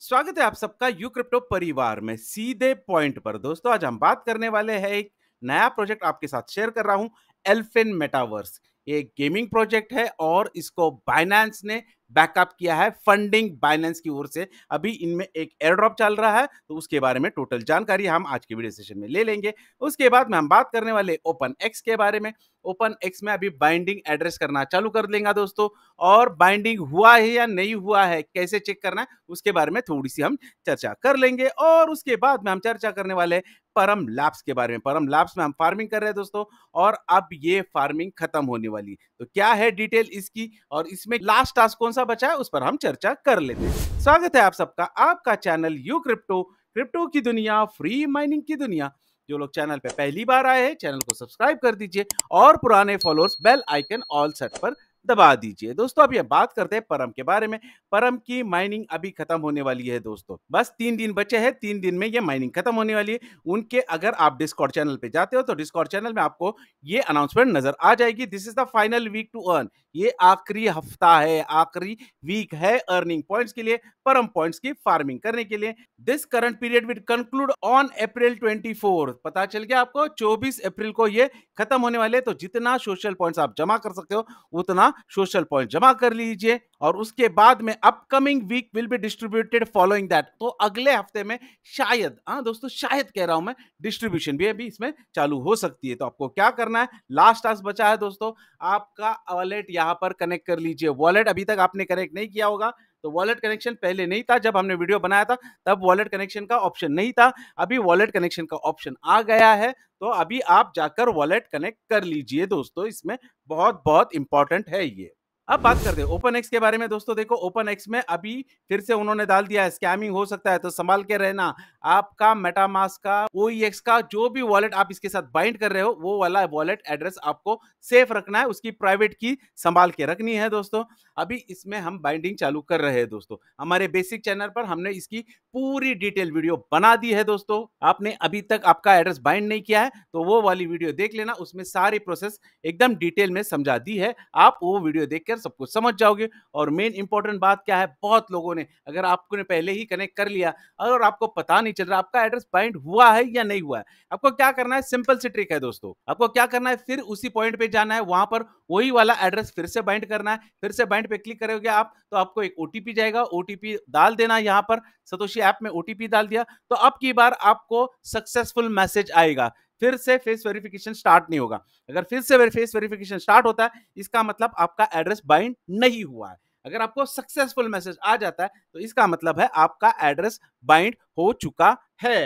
स्वागत है आप सबका यू क्रिप्टो परिवार में सीधे पॉइंट पर दोस्तों आज हम बात करने वाले हैं एक नया प्रोजेक्ट आपके साथ शेयर कर रहा हूं एल्फिन मेटावर्स ये गेमिंग प्रोजेक्ट है और इसको बाइनेंस ने बैकअप किया है फंडिंग बैलेंस की ओर से अभी इनमें एक एयर ड्रॉप चल रहा है तो उसके बारे में टोटल जानकारी हम आज के वीडियो सेशन में ले लेंगे उसके बाद में हम बात करने वाले ओपन एक्स के बारे में ओपन एक्स में अभी बाइंडिंग एड्रेस करना चालू कर देंगे दोस्तों और बाइंडिंग हुआ है या नहीं हुआ है कैसे चेक करना है उसके बारे में थोड़ी सी हम चर्चा कर लेंगे और उसके बाद में हम चर्चा करने वाले परम लैब्स के बारे में परम लैब्स में हम फार्मिंग कर रहे हैं दोस्तों और अब ये फार्मिंग खत्म होने वाली तो क्या है डिटेल इसकी और इसमें लास्ट टास्क कौन सा बचा है उस पर हम चर्चा कर लेते हैं स्वागत है आप सबका आपका चैनल यू क्रिप्टो क्रिप्टो की दुनिया फ्री माइनिंग की दुनिया जो लोग चैनल पे पहली बार आए हैं चैनल को सब्सक्राइब कर दीजिए और पुराने followers bell icon all set पर दबा दीजिए दोस्तों अब ये बात करते हैं परम के बारे में परम की माइनिंग अभी खत्म होने वाली है दोस्तों बस तीन दिन बचे हैं तीन दिन में ये माइनिंग खत्म होने वाली है उनके अगर आप डिस्कॉर्ड चैनल पे जाते हो तो डिस्कॉर्ड चैनल में आपको ये अनाउंसमेंट नजर आ जाएगी this is the final week to earn ये आखिरी हफ्ता है आखिरी वीक है अर्निंग पॉइंट्स के लिए परम पॉइंट्स की फार्मिंग करने के लिए this current period will conclude on April twenty पता चल गया आपको चौबीस अप्रैल को ये खत्म होने वाले तो जितना सोशल पॉइंट आप जमा कर सकते हो उतना सोशल पॉइंट जमा कर लीजिए और उसके बाद में upcoming week will be distributed following that तो अगले हफ्ते में शायद हाँ दोस्तों शायद कह रहा हूं मैं डिस्ट्रीब्यूशन भी अभी इसमें चालू हो सकती है तो आपको क्या करना है लास्ट टास्क बचा है दोस्तों आपका वॉलेट यहां पर कनेक्ट कर लीजिए वॉलेट अभी तक आपने कनेक्ट नहीं किया होगा तो वॉलेट कनेक्शन पहले नहीं था जब हमने वीडियो बनाया था तब वॉलेट कनेक्शन का ऑप्शन नहीं था अभी वॉलेट कनेक्शन का ऑप्शन आ गया है तो अभी आप जाकर वॉलेट कनेक्ट कर लीजिए दोस्तों इसमें बहुत बहुत इंपॉर्टेंट है ये अब बात करते हैं ओपन एक्स के बारे में दोस्तों देखो ओपन एक्स में अभी फिर से उन्होंने डाल दिया है स्कैमिंग हो सकता है तो संभाल के रहना आपका मेटामास का ओ का जो भी वॉलेट आप इसके साथ बाइंड कर रहे हो वो वाला वॉलेट एड्रेस आपको सेफ रखना है उसकी प्राइवेट की संभाल के रखनी है दोस्तों अभी इसमें हम बाइंडिंग चालू कर रहे हैं दोस्तों हमारे बेसिक चैनल पर हमने इसकी पूरी डिटेल वीडियो बना दी है दोस्तों आपने अभी तक आपका एड्रेस बाइंड नहीं किया है तो वो वाली वीडियो देख लेना उसमें सारी प्रोसेस एकदम डिटेल में समझा दी है आप वो वीडियो देख लेकर सब कुछ समझ जाओगे और मेन इंपॉर्टेंट बात क्या है बहुत लोगों ने अगर आपको ने पहले ही कनेक्ट कर लिया और आपको पता नहीं चल रहा आपका एड्रेस बाइंड हुआ है या नहीं हुआ है आपको क्या करना है सिंपल सी ट्रिक है दोस्तों आपको क्या करना है फिर उसी पॉइंट पे जाना है वहां पर वही वाला एड्रेस फिर से बाइंड करना है फिर से बाइंड पे क्लिक करोगे आप तो आपको एक ओटीपी जाएगा ओटीपी डाल देना यहाँ पर सतोशी ऐप में ओटीपी डाल दिया तो अब की बार आपको सक्सेसफुल मैसेज आएगा फिर से फेस वेरिफिकेशन स्टार्ट नहीं होगा अगर फिर से फेस वेरिफिकेशन स्टार्ट होता है इसका मतलब आपका एड्रेस बाइंड नहीं हुआ है अगर आपको सक्सेसफुल मैसेज आ जाता है तो इसका मतलब है आपका एड्रेस बाइंड हो चुका है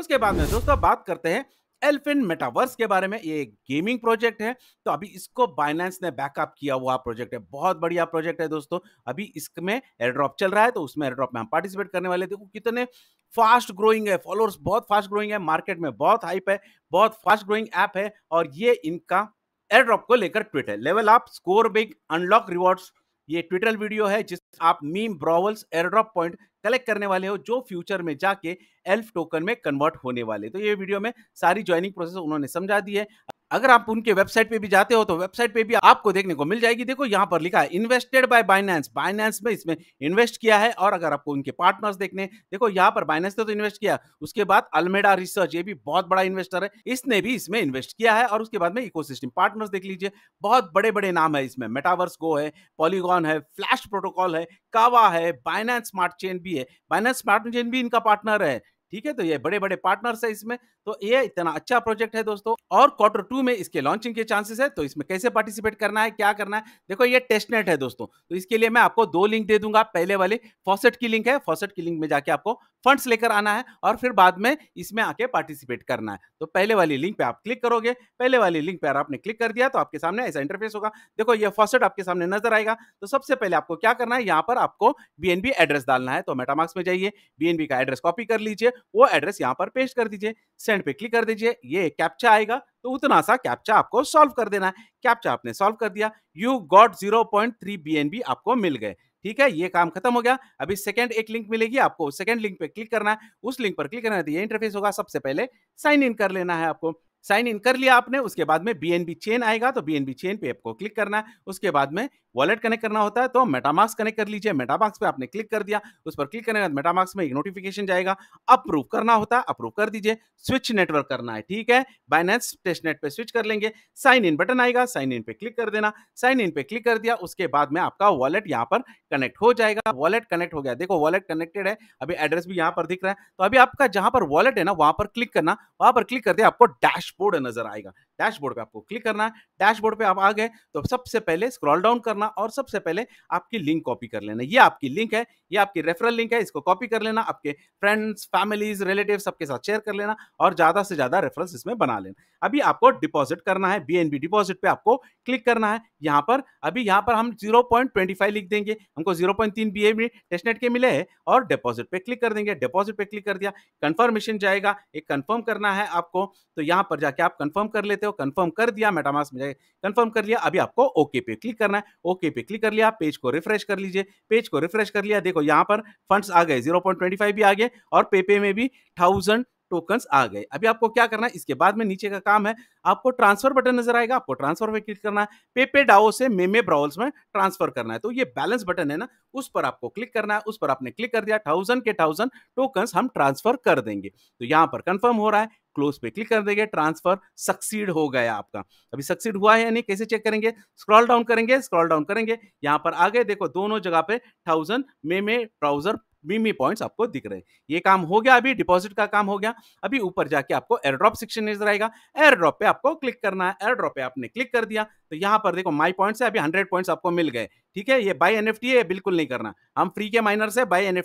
उसके बाद में दोस्तों बात करते हैं एल्फिन मेटावर्स के बारे में ये एक गेमिंग प्रोजेक्ट है तो अभी इसको बाइनेंस ने बैकअप किया हुआ प्रोजेक्ट है बहुत बढ़िया प्रोजेक्ट है दोस्तों अभी इसमें एयरड्रॉप चल रहा है तो उसमें एयरड्रॉप में हम पार्टिसिपेट करने वाले थे कितने फास्ट ग्रोइंग है फॉलोअर्स बहुत फास्ट ग्रोइंग है मार्केट में बहुत हाइप है बहुत फास्ट ग्रोइंग ऐप है और ये इनका एयरड्रॉप को लेकर ट्विट है level up score big unlock rewards ये ट्विटर वीडियो है जिस आप meme brawls airdrop point collect करने वाले हो जो फ्यूचर में जाके एल्फ टोकन में कन्वर्ट होने वाले तो ये वीडियो में सारी ज्वाइनिंग प्रोसेस उन्होंने समझा दी है अगर आप उनके वेबसाइट पे भी जाते हो तो वेबसाइट पे भी आपको देखने को मिल जाएगी देखो यहाँ पर लिखा है इन्वेस्टेड बाय बाइनेंस बाइनेंस में इसमें इन्वेस्ट किया है और अगर आपको उनके पार्टनर्स देखने देखो यहाँ पर बाइनेंस ने तो इन्वेस्ट किया उसके बाद अल्मेडा रिसर्च ये भी बहुत बड़ा इन्वेस्टर है इसने भी इसमें इन्वेस्ट किया है और उसके बाद में इको पार्टनर्स देख लीजिए बहुत बड़े बड़े नाम है इसमें मेटावर्स गो है पॉलीगॉन है फ्लैश प्रोटोकॉल है कावा है बाइनेंस स्मार्ट चेन भी है बाइनेंस स्मार्ट चेन भी इनका पार्टनर है ठीक है तो ये बड़े बड़े पार्टनर्स है इसमें तो ये इतना अच्छा प्रोजेक्ट है दोस्तों और क्वार्टर टू में इसके लॉन्चिंग के चांसेस है तो इसमें कैसे पार्टिसिपेट करना है क्या करना है देखो ये टेस्ट नेट है दोस्तों तो इसके लिए मैं आपको दो लिंक दे दूंगा पहले वाले फॉसेट की लिंक है फॉसेट की लिंक में जाके आपको फंड्स लेकर आना है और फिर बाद में इसमें आके पार्टिसिपेट करना है तो पहले वाली लिंक पे आप क्लिक करोगे पहले वाली लिंक पर आपने क्लिक कर दिया तो आपके सामने ऐसा इंटरफेस होगा देखो ये फॉसेट आपके सामने नजर आएगा तो सबसे पहले आपको क्या करना है यहाँ पर आपको बी एड्रेस डालना है तो मेटामार्क्स में जाइए बी का एड्रेस कॉपी कर लीजिए वो एड्रेस यहाँ पर पेस्ट कर दीजिए सेंड पे क्लिक कर दीजिए ये कैप्चा आएगा तो उतना सा कैप्चा आपको सॉल्व कर देना है कैप्चा आपने सॉल्व कर दिया you got zero point three B N B आपको मिल गए ठीक है ये काम खत्म हो गया अभी सेकंड एक लिंक मिलेगी आपको सेकंड लिंक पे क्लिक करना है उस लिंक पर क्लिक करना है तो ये इंटरफेस होगा सबसे पहले साइन इन कर लेना है आपको साइन इन कर लिया आपने उसके बाद में बी चेन आएगा तो बी चेन पे आपको क्लिक करना है उसके बाद में वॉलेट कनेक्ट करना होता है तो मेटामार्क्स कनेक्ट कर लीजिए मेटामार्क्स पे आपने क्लिक कर दिया उस पर क्लिक करने के बाद मेटामार्क्स में एक नोटिफिकेशन जाएगा अप्रूव करना होता है अप्रूव कर दीजिए स्विच नेटवर्क करना है ठीक है बाइनेंस टेस्टनेट पे स्विच कर लेंगे साइन इन बटन आएगा साइन इन पे क्लिक कर देना साइन इन पे क्लिक कर दिया उसके बाद में आपका वॉलेट यहाँ पर कनेक्ट हो जाएगा वॉलेट कनेक्ट हो गया देखो वॉलेट कनेक्टेड है अभी एड्रेस भी यहाँ पर दिख रहा है तो अभी आपका जहाँ पर वॉलेट है ना वहाँ पर क्लिक करना वहाँ पर क्लिक कर दिया आपको डैश डैशबोर्ड नजर आएगा डैशबोर्ड पे आपको क्लिक करना है डैशबोर्ड पे आप आ गए तो सबसे पहले स्क्रॉल डाउन करना और सबसे पहले आपकी लिंक कॉपी कर लेना ये आपकी लिंक है ये आपकी रेफरल लिंक है इसको कॉपी कर लेना आपके फ्रेंड्स फैमिलीज रिलेटिव सबके साथ शेयर कर लेना और ज़्यादा से ज़्यादा रेफरेंस इसमें बना लेना अभी आपको डिपॉजिट करना है बी डिपॉजिट पे आपको क्लिक करना है यहाँ पर अभी यहाँ पर हम जीरो लिख देंगे हमको जीरो पॉइंट टेस्टनेट के मिले हैं और डिपॉजिट पे क्लिक कर देंगे डिपॉजिट पे क्लिक कर दिया कंफर्मेशन जाएगा एक कंफर्म करना है आपको तो यहाँ पर जाके आप कंफर्म कर लेते हो कंफर्म कर दिया मेटामास में जाके कंफर्म कर लिया अभी आपको ओके पे क्लिक करना है ओके पे क्लिक कर लिया पेज को रिफ्रेश कर लीजिए पेज को रिफ्रेश कर लिया देखो यहाँ पर फंड्स आ गए जीरो पॉइंट ट्वेंटी फाइव भी आ गए और पेपे में भी थाउजेंड टोकन आ गए अभी आपको क्या करना है इसके बाद में नीचे का काम है आपको ट्रांसफर बटन नजर आएगा आपको ट्रांसफर पे क्लिक करना है पेपे डाओ से मेमे ब्राउल्स में ट्रांसफर करना है तो ये बैलेंस बटन है ना उस पर आपको क्लिक करना है उस पर आपने क्लिक कर दिया थाउजेंड के थाउजेंड टोकन हम ट्रांसफर कर देंगे तो यहाँ पर कंफर्म हो रहा है क्लोज पे क्लिक कर देंगे ट्रांसफर सक्सीड हो गया आपका अभी सक्सीड हुआ है नहीं कैसे चेक करेंगे स्क्रॉल डाउन करेंगे स्क्रॉल डाउन करेंगे यहाँ पर आ गए देखो दोनों जगह पे थाउजेंड मे में ब्राउजर मीमी पॉइंट्स आपको दिख रहे हैं ये काम हो गया अभी डिपॉजिट का काम हो गया अभी ऊपर जाके आपको एयर ड्रॉप सेक्शन नजर आएगा एयर ड्रॉप पे आपको क्लिक करना है एयर ड्रॉप पे आपने क्लिक कर दिया तो यहाँ पर देखो माई पॉइंट से अभी हंड्रेड पॉइंट्स आपको मिल गए ठीक है ये बाई एन एफ है बिल्कुल नहीं करना हम फ्री के माइनर से बाई एन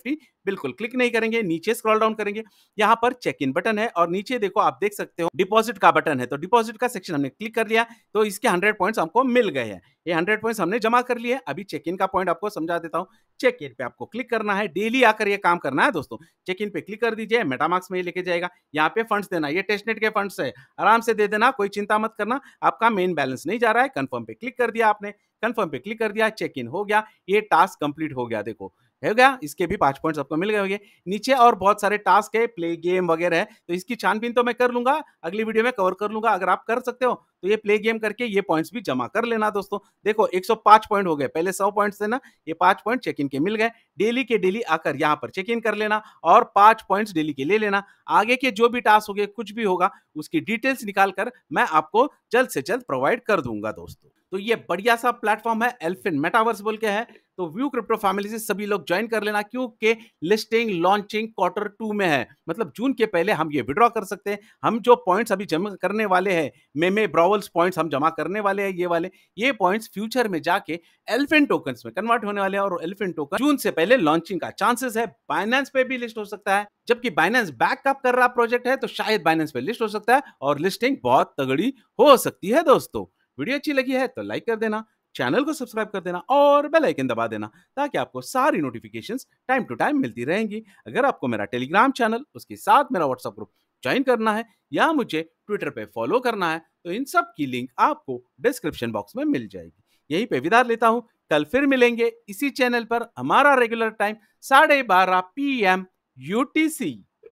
बिल्कुल क्लिक नहीं करेंगे नीचे स्क्रॉल डाउन करेंगे यहाँ पर चेक इन बटन है और नीचे देखो आप देख सकते हो डिपॉजिट का बटन है तो डिपॉजिट का सेक्शन हमने क्लिक कर लिया तो इसके हंड्रेड पॉइंट्स हमको मिल गए हैं ये हंड्रेड पॉइंट्स हमने जमा कर लिए अभी चेक इन का पॉइंट आपको समझा देता हूँ चेक इन पे आपको क्लिक करना है डेली आकर ये काम करना है दोस्तों चेक इन पे क्लिक कर दीजिए मेटामार्क्स में ये लेके जाएगा यहाँ पे फंड्स देना ये टेस्टनेट के फंड्स है आराम से दे देना कोई चिंता मत करना आपका मेन बैलेंस नहीं जा रहा है है कन्फर्म पे क्लिक कर दिया आपने कंफर्म पे क्लिक कर दिया चेक इन हो गया ये टास्क कंप्लीट हो गया देखो हो गया इसके भी पांच पॉइंट्स आपको मिल गए होंगे नीचे और बहुत सारे टास्क है प्ले गेम वगैरह है तो इसकी छानबीन तो मैं कर लूंगा अगली वीडियो में कवर कर लूंगा अगर आप कर सकते हो तो ये प्ले गेम करके ये पॉइंट्स भी जमा कर लेना दोस्तों देखो 105 पॉइंट हो गए पहले 100 पॉइंट्स थे ना ये पांच पॉइंट चेक इन के मिल गए डेली के डेली आकर यहाँ पर चेक इन कर लेना और पांच पॉइंट्स डेली के ले लेना आगे के जो भी टास्क हो गए कुछ भी होगा उसकी डिटेल्स निकाल कर मैं आपको जल्द से जल्द प्रोवाइड कर दूंगा दोस्तों तो ये बढ़िया सा प्लेटफॉर्म है एल्फिन मेटावर्स बोल के है तो व्यू क्रिप्टो फैमिली से सभी लोग ज्वाइन कर लेना क्योंकि लिस्टिंग लॉन्चिंग क्वार्टर टू में है मतलब जून के पहले हम ये विड्रॉ कर सकते हैं हम जो पॉइंट्स अभी जमा करने वाले हैं मेमे ब्रावल्स पॉइंट्स हम जमा करने वाले हैं ये वाले ये पॉइंट्स फ्यूचर में जाके एलिफेंट टोकन में कन्वर्ट होने वाले हैं और एलिफेंट टोकन जून से पहले लॉन्चिंग का चांसेस है फाइनेंस पे भी लिस्ट हो सकता है जबकि बाइनेंस बैकअप कर रहा प्रोजेक्ट है तो शायद बाइनेंस पे लिस्ट हो सकता है और लिस्टिंग बहुत तगड़ी हो सकती है दोस्तों वीडियो अच्छी लगी है तो लाइक कर देना चैनल को सब्सक्राइब कर देना और बेल आइकन दबा देना ताकि आपको सारी नोटिफिकेशंस टाइम टू टाइम मिलती रहेंगी अगर आपको मेरा टेलीग्राम चैनल उसके साथ मेरा व्हाट्सएप ग्रुप ज्वाइन करना है या मुझे ट्विटर पे फॉलो करना है तो इन सब की लिंक आपको डिस्क्रिप्शन बॉक्स में मिल जाएगी यहीं पे विदा लेता हूँ कल फिर मिलेंगे इसी चैनल पर हमारा रेगुलर टाइम साढ़े बारह पी एम यू टी सी